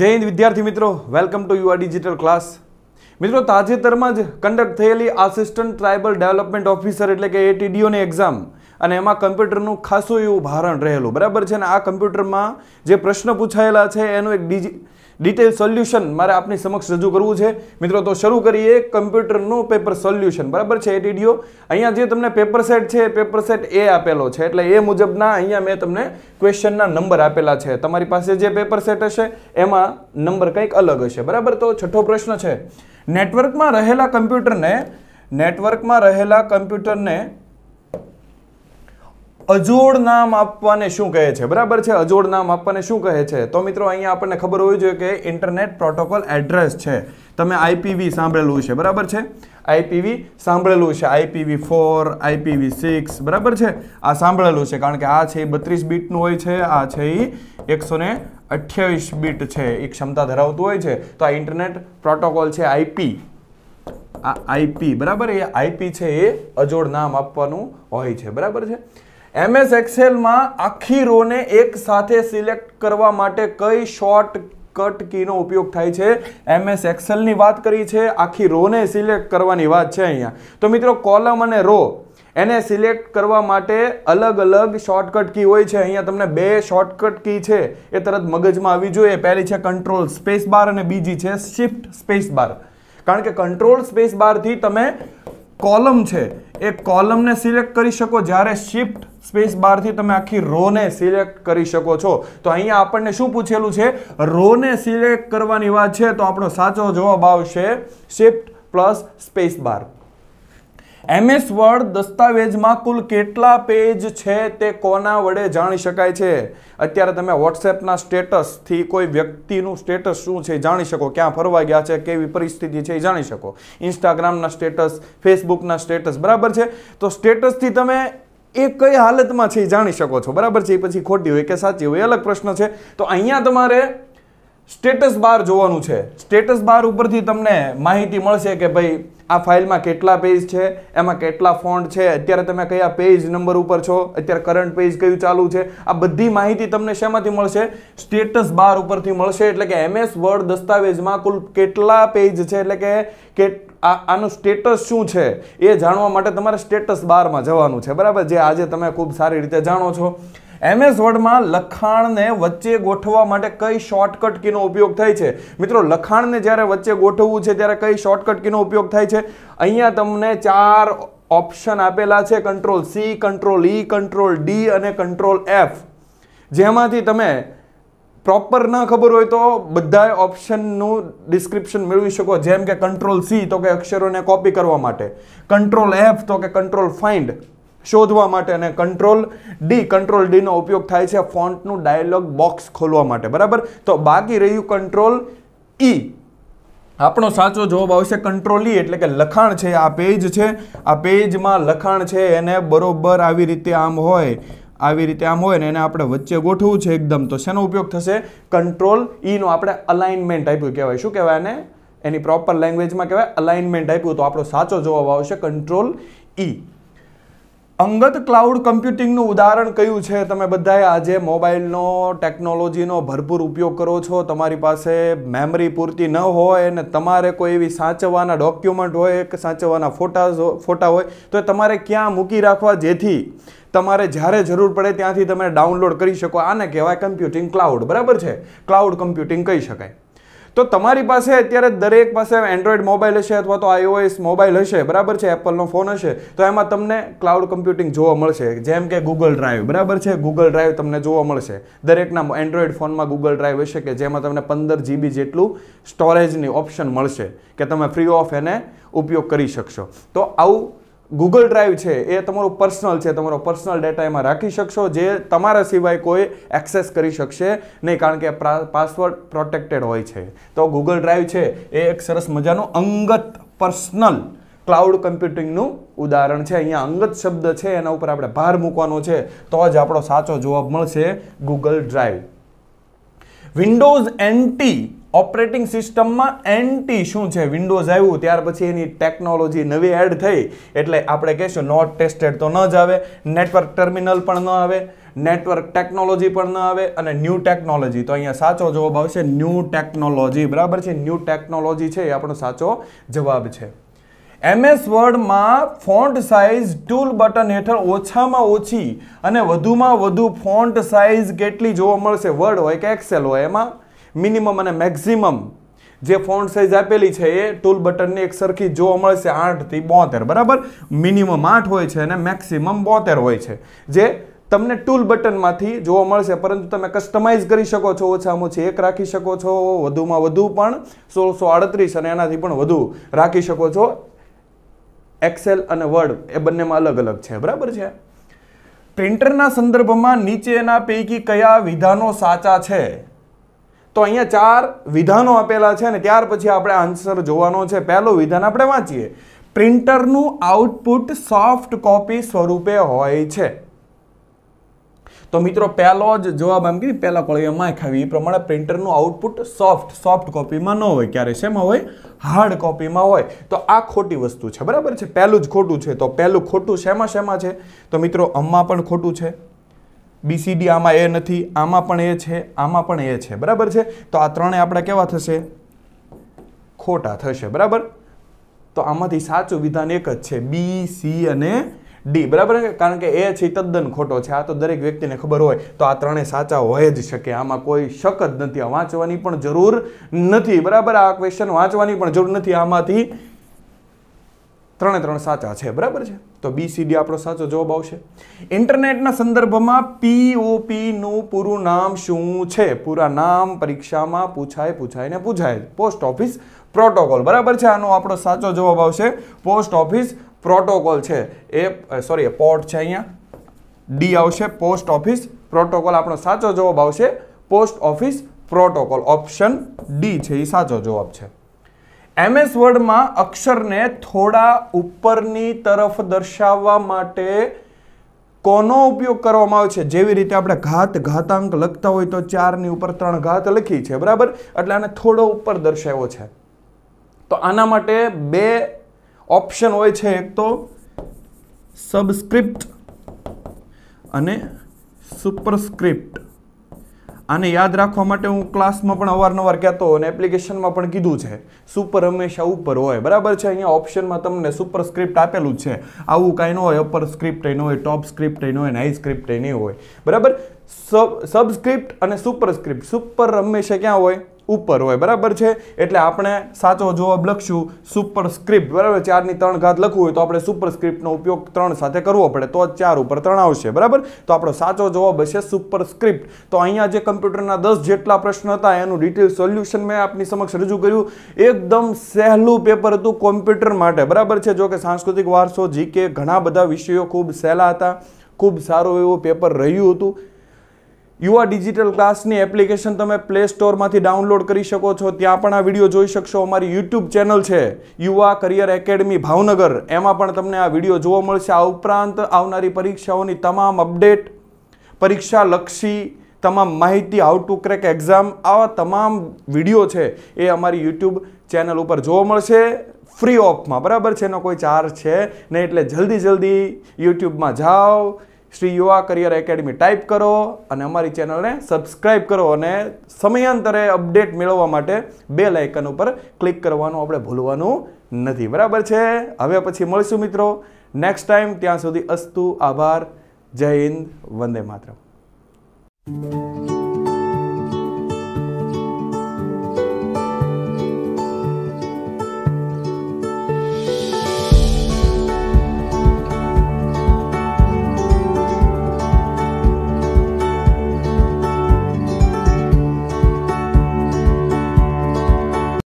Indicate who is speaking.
Speaker 1: જય હિન્દ વિદ્યાર્થી મિત્રો welcome to your digital class મિત્રો તાજેતરમાં જ કન્ડક્ટ થયેલી આસિસ્ટન્ટ ટ્રાઇબલ ડેવલપમેન્ટ ઓફિસર એટલે કે એટીડીઓની એક્ઝામ અને એમાં કમ્પ્યુટરનું ખાસું એવું ભારણ રહેલું બરાબર છે અને આ કમ્પ્યુટરમાં જે પ્રશ્ન પૂછાયેલા છે એનું એક ડિજી ડિટેલ સોલ્યુશન મારે આપની સમક્ષ રજૂ કરવું છે મિત્રો તો શરૂ કરીએ કમ્પ્યુટરનું પેપર સોલ્યુશન બરાબર છે એટીડીઓ અહીંયા જે તમને પેપર સેટ છે પેપર સેટ એ આપેલો છે એટલે એ મુજબના અહીંયા મેં તમને ક્વેશ્ચનના નંબર આપેલા છે તમારી પાસે જે પેપર સેટ હશે એમાં નંબર કંઈક અલગ હશે બરાબર તો છઠ્ઠો પ્રશ્ન છે નેટવર્કમાં રહેલા કમ્પ્યુટરને નેટવર્કમાં રહેલા કમ્પ્યુટરને અજોડ નામ આપવાને શું કહે છે બરાબર છે અજોડ નામ આપવાને શું કહે છે તો મિત્રો અહીંયા આપણને ખબર હોવી જોઈએ કે ઇન્ટરનેટ પ્રોટોકોલ એડ્રેસ છે તમે આઈપીવી સાંભળેલું છે બરાબર છે આઈપીવી સાંભળેલું છે આઈપીવી ફોર આઈપીવી સિક્સ બરાબર છે આ સાંભળેલું છે કારણ કે આ છે એ બત્રીસ બીટનું હોય છે આ છે એ એકસો ને અઠ્યાવીસ બીટ છે એ ક્ષમતા ધરાવતું હોય છે તો આ ઇન્ટરનેટ પ્રોટોકોલ છે આઈપી આ આઈપી બરાબર એ આઈપી છે એ અજોડ નામ આપવાનું હોય છે બરાબર છે એમએસ એક્સેલમાં આખી રોને એક સાથે સિલેક્ટ કરવા માટે કઈ શોર્ટ કટ કીનો ઉપયોગ થાય છે એમએસ એક્સેલની વાત કરી છે આખી રોને સિલેક્ટ કરવાની વાત છે અહીંયા તો મિત્રો કોલમ અને રો એને સિલેક્ટ કરવા માટે અલગ અલગ શોર્ટકટ કી હોય છે અહીંયા તમને બે શોર્ટકટ કી છે એ તરત મગજમાં આવી જોઈએ પહેલી છે કંટ્રોલ સ્પેસ બાર અને બીજી છે શિફ્ટ સ્પેસ બાર કારણ કે કંટ્રોલ સ્પેસ બારથી તમે કોલમ છે એ કોલમને સિલેક્ટ કરી શકો જ્યારે શિફ્ટ સ્પેસ બારથી તમે આખી રોને સિલેક્ટ કરી શકો છો તો અહીંયા આપણને શું પૂછેલું છે રોને સિલેક્ટ કરવાની વાત છે તો આપણો સાચો જવાબ આવશે shift plus space bar MS Word દસ્તાવેજમાં કુલ કેટલા પેજ છે તે કોના વડે જાણી શકાય છે અત્યારે તમે વોટ્સએપના સ્ટેટસથી કોઈ વ્યક્તિનું સ્ટેટસ શું છે જાણી શકો ક્યાં ફરવા ગયા છે કેવી પરિસ્થિતિ છે એ જાણી શકો ઇન્સ્ટાગ્રામના સ્ટેટસ ફેસબુકના સ્ટેટસ બરાબર છે તો સ્ટેટસથી તમે એ કઈ હાલતમાં છે એ જાણી શકો છો બરાબર છે એ પછી ખોટી હોય કે સાચી હોય અલગ પ્રશ્ન છે તો અહીંયા તમારે સ્ટેટસ બાર જોવાનું છે સ્ટેટસ બાર ઉપરથી તમને માહિતી મળશે કે ભાઈ આ ફાઇલમાં કેટલા પેજ છે એમાં કેટલા ફોન્ટ છે અત્યારે તમે કયા પેજ નંબર ઉપર છો અત્યારે કરંટ પેજ કયું ચાલુ છે આ બધી માહિતી તમને શેમાંથી મળશે સ્ટેટસ બાર ઉપરથી મળશે એટલે કે એમએસ વર્ડ દસ્તાવેજમાં કુલ કેટલા પેજ છે એટલે કે આનું સ્ટેટસ શું છે એ જાણવા માટે તમારે સ્ટેટસ બારમાં જવાનું છે બરાબર જે આજે તમે ખૂબ સારી રીતે જાણો છો એમએસ વર્ડમાં લખાણને વચ્ચે ગોઠવવા માટે કઈ શોર્ટકટ કીનો ઉપયોગ થાય છે મિત્રો લખાણને જ્યારે વચ્ચે ગોઠવવું છે ત્યારે કઈ શોર્ટકટ કીનો ઉપયોગ થાય છે અહીંયા તમને ચાર ઓપ્શન આપેલા છે control C control E control D અને કંટ્રોલ એફ જેમાંથી તમે પ્રોપર ન ખબર હોય તો બધા ઓપ્શનનું ડિસ્ક્રિપ્શન મેળવી શકો જેમ કે કંટ્રોલ સી તો કે અક્ષરોને કોપી કરવા માટે કંટ્રોલ એફ તો કે કંટ્રોલ ફાઇન્ડ શોધવા માટે અને કંટ્રોલ ડી કંટ્રોલ ડીનો ઉપયોગ થાય છે ફોન્ટનું ડાયલોગ બોક્સ ખોલવા માટે બરાબર તો બાકી રહ્યું કંટ્રોલ ઈ e. આપણો સાચો જવાબ આવશે કંટ્રોલ ઈ e, એટલે કે લખાણ છે આ પેજ છે આ પેજમાં લખાણ છે એને બરોબર આવી રીતે આમ હોય આવી રીતે આમ હોય ને એને આપણે વચ્ચે ગોઠવવું છે એકદમ તો શેનો ઉપયોગ થશે કંટ્રોલ ઈનો e આપણે અલાઇનમેન્ટ આપ્યું કહેવાય શું કહેવાય એને એની પ્રોપર લેંગ્વેજમાં કહેવાય અલાઇનમેન્ટ આપ્યું તો આપણો સાચો જવાબ આવશે કંટ્રોલ ઈ અંગત ક્લાઉડ કમ્પ્યુટિંગનું ઉદાહરણ કયું છે તમે બધાએ આજે મોબાઈલનો ટેકનોલોજીનો ભરપૂર ઉપયોગ કરો છો તમારી પાસે મેમરી પૂરતી ન હોય અને તમારે કોઈ એવી સાચવવાના ડોક્યુમેન્ટ હોય કે સાચવવાના ફોટા ફોટા હોય તો તમારે ક્યાં મૂકી રાખવા જેથી તમારે જ્યારે જરૂર પડે ત્યાંથી તમે ડાઉનલોડ કરી શકો આને કહેવાય કમ્પ્યુટિંગ ક્લાઉડ બરાબર છે ક્લાઉડ કમ્પ્યુટિંગ કહી શકાય તો તમારી પાસે અત્યારે દરેક પાસે એન્ડ્રોઈડ મોબાઈલ હશે અથવા તો આઈઓએસ મોબાઈલ હશે બરાબર છે એપલનો ફોન હશે તો એમાં તમને ક્લાઉડ કમ્પ્યુટિંગ જોવા મળશે જેમ કે ગૂગલ ડ્રાઈવ બરાબર છે ગૂગલ ડ્રાઈવ તમને જોવા મળશે દરેકના એન્ડ્રોઈડ ફોનમાં ગૂગલ ડ્રાઈવ હશે કે જેમાં તમને પંદર જીબી જેટલું સ્ટોરેજની ઓપ્શન મળશે કે તમે ફ્રી ઓફ એને ઉપયોગ કરી શકશો તો આવું ગૂગલ ડ્રાઈવ છે એ તમારું પર્સનલ છે તમારો પર્સનલ ડેટા એમાં રાખી શકશો જે તમારા સિવાય કોઈ એક્સેસ કરી શકશે નહીં કારણ કે પાસવર્ડ પ્રોટેક્ટેડ હોય છે તો ગૂગલ ડ્રાઈવ છે એ એક સરસ મજાનું અંગત પર્સનલ ક્લાઉડ કમ્પ્યુટિંગનું ઉદાહરણ છે અહીંયા અંગત શબ્દ છે એના ઉપર આપણે ભાર મૂકવાનો છે તો જ આપણો સાચો જવાબ મળશે Google drive Windows NT operating સિસ્ટમમાં એન્ટી શું છે વિન્ડોઝ આવ્યું ત્યાર પછી એની ટેકનોલોજી નવી એડ થઈ એટલે આપણે કહીશું નોટ ટેસ્ટેડ તો ન જ આવે નેટવર્ક ટર્મિનલ પણ ન આવે નેટવર્ક ટેકનોલોજી પણ ન આવે અને ન્યૂ ટેકનોલોજી તો અહીંયા સાચો જવાબ આવશે ન્યૂ ટેકનોલોજી બરાબર છે ન્યૂ ટેકનોલોજી છે એ આપણો સાચો જવાબ છે એમએસ વર્ડમાં ફોન્ટ સાઇઝ ટૂલ બટન હેઠળ ઓછામાં ઓછી અને વધુમાં વધુ ફોન્ટ સાઇઝ કેટલી જોવા મળશે વર્ડ હોય કે એક્સેલ હોય એમાં મિનિમમ અને મેક્સિમમ જે ફોન્ટ સાઇઝ આપેલી છે એ ટૂલ બટનની એક સરખી જોવા મળશે આઠથી બોતેર બરાબર મિનિમમ આઠ હોય છે અને મેક્સિમમ બોતેર હોય છે જે તમને ટૂલ બટનમાંથી જોવા મળશે પરંતુ તમે કસ્ટમાઇઝ કરી શકો છો ઓછામાં ઓછી એક રાખી શકો છો વધુમાં વધુ પણ સોળસો આડત્રીસ અને એનાથી પણ વધુ રાખી શકો છો એક્સેલ અને વર્ડ એ બંનેમાં અલગ અલગ છે બરાબર છે પ્રિન્ટરના સંદર્ભમાં નીચેના પૈકી કયા વિધાનો સાચા છે તો અહીંયા ચાર વિધાનો આપેલા છે ને ત્યાર પછી આપણે આન્સર જોવાનો છે પહેલું વિધાન આપણે વાંચીએ પ્રિન્ટરનું આઉટપુટ સોફ્ટ કોપી સ્વરૂપે હોય છે તો મિત્રો પહેલો જ જવાબ આમ કીધી પહેલાં કોળીમાં માય ખાવી એ પ્રમાણે પ્રિન્ટરનું આઉટપુટ સોફ્ટ સોફ્ટ કોપીમાં ન હોય ક્યારે શેમાં હોય હાર્ડ કોપીમાં હોય તો આ ખોટી વસ્તુ છે બરાબર છે પહેલું જ ખોટું છે તો પહેલું ખોટું શેમાં શેમાં છે તો મિત્રો અમ્મા પણ ખોટું છે બીસીડી આમાં એ નથી આમાં પણ એ છે આમાં પણ એ છે બરાબર છે તો આ ત્રણે આપણે કેવા થશે ખોટા થશે બરાબર તો આમાંથી સાચું વિધાન એક જ છે બી સી અને ડી બરાબર કારણ કે એ છે તદ્દન ખોટો છે આ તો દરેક વ્યક્તિને ખબર હોય તો આ ત્રણેય સાચા હોય જ શકે આમાં કોઈ શક જ નથી વાંચવાની પણ જરૂર નથી બરાબર આ ક્વેશ્ચન વાંચવાની પણ જરૂર નથી આમાંથી ત્રણે ત્રણ સાચા છે બરાબર છે તો બી સી ડી આપણો સાચો જવાબ આવશે ઇન્ટરનેટના સંદર્ભમાં પીઓપીનું પૂરું નામ શું છે પૂરા નામ પરીક્ષામાં પૂછાય પૂછાય ને પૂછાય પોસ્ટ ઓફિસ પ્રોટોકોલ બરાબર છે આનો આપણો સાચો જવાબ આવશે પોસ્ટ ઓફિસ પ્રોટોકોલ છે એ સોરી પોર્ટ છે અહીંયા ડી આવશે પોસ્ટ ઓફિસ પ્રોટોકોલ આપણો સાચો જવાબ આવશે post office protocol option D છે એ સાચો જવાબ છે એમએસ વર્ડમાં અક્ષરને થોડા ઉપરની તરફ દર્શાવવા માટે કોનો ઉપયોગ કરવામાં આવે છે જેવી રીતે આપણે ઘાત ઘાતાંક લખતા હોય તો ચારની ઉપર ત્રણ ઘાત લખી છે બરાબર એટલે આને થોડો ઉપર દર્શાવ્યો છે તો આના માટે બે ઓપ્શન હોય છે એક તો સબસ્ક્રિપ્ટ અને સુપરસ્ક્રિપ્ટ આને યાદ રાખવા માટે હું ક્લાસમાં પણ અવારનવાર કહેતો અને એપ્લિકેશનમાં પણ કીધું છે સુપર હંમેશા ઉપર હોય બરાબર છે અહીંયા ઓપ્શનમાં તમને સુપર સ્ક્રિપ્ટ આપેલું છે આવું કાંઈ ન હોય અપર સ્ક્રિપ્ટ ન હોય ટોપ સ્ક્રિપ્ટ ન હોય હાઈ સ્ક્રિપ્ટ નહીં હોય બરાબર સબ સબસ્ક્રિપ્ટ અને સુપરસ્ક્રિપ્ટ સુપર હંમેશા ક્યાં હોય ઉપર હોય બરાબર છે એટલે આપણે સાચો જવાબ લખશું સુપરસ્ક્રિપ્ટ બરાબર ચારની ત્રણ ઘાત લખવું હોય તો આપણે સુપરસ્ક્રિપ્ટનો ઉપયોગ ત્રણ સાથે કરવો પડે તો ચાર ઉપર ત્રણ આવશે બરાબર તો આપણો સાચો જવાબ હશે સુપરસ્ક્રિપ્ટ તો અહીંયા જે કમ્પ્યુટરના દસ જેટલા પ્રશ્ન હતા એનું ડિટેલ સોલ્યુશન મેં આપની સમક્ષ રજૂ કર્યું એકદમ સહેલું પેપર હતું કોમ્પ્યુટર માટે બરાબર છે જો કે સાંસ્કૃતિક વારસો જીકે ઘણા બધા વિષયો ખૂબ સહેલા હતા ખૂબ સારું એવું પેપર રહ્યું હતું યુવા ડિજિટલ ક્લાસની એપ્લિકેશન તમે પ્લે સ્ટોરમાંથી ડાઉનલોડ કરી શકો છો ત્યાં પણ આ વિડીયો જોઈ શકશો અમારી યુટ્યુબ ચેનલ છે યુવા કરિયર એકેડમી ભાવનગર એમાં પણ તમને આ વિડીયો જોવા મળશે આ ઉપરાંત આવનારી પરીક્ષાઓની તમામ અપડેટ પરીક્ષા લક્ષી તમામ માહિતી હાઉ ટુ ક્રેક એક્ઝામ આવા તમામ વિડીયો છે એ અમારી યુટ્યુબ ચેનલ ઉપર જોવા મળશે ફ્રી ઓફમાં બરાબર છે એનો કોઈ ચાર્જ છે નહીં એટલે જલ્દી જલ્દી યુટ્યુબમાં જાઓ શ્રી યુવા કરિયર એકેડમી ટાઈપ કરો અને અમારી ચેનલને સબસ્ક્રાઇબ કરો અને સમયાંતરે અપડેટ મેળવવા માટે બે લાઇકન ઉપર ક્લિક કરવાનું આપણે ભૂલવાનું નથી બરાબર છે હવે પછી મળીશું મિત્રો નેક્સ્ટ ટાઈમ ત્યાં સુધી અસ્તુ આભાર જય હિન્દ વંદે માતરમ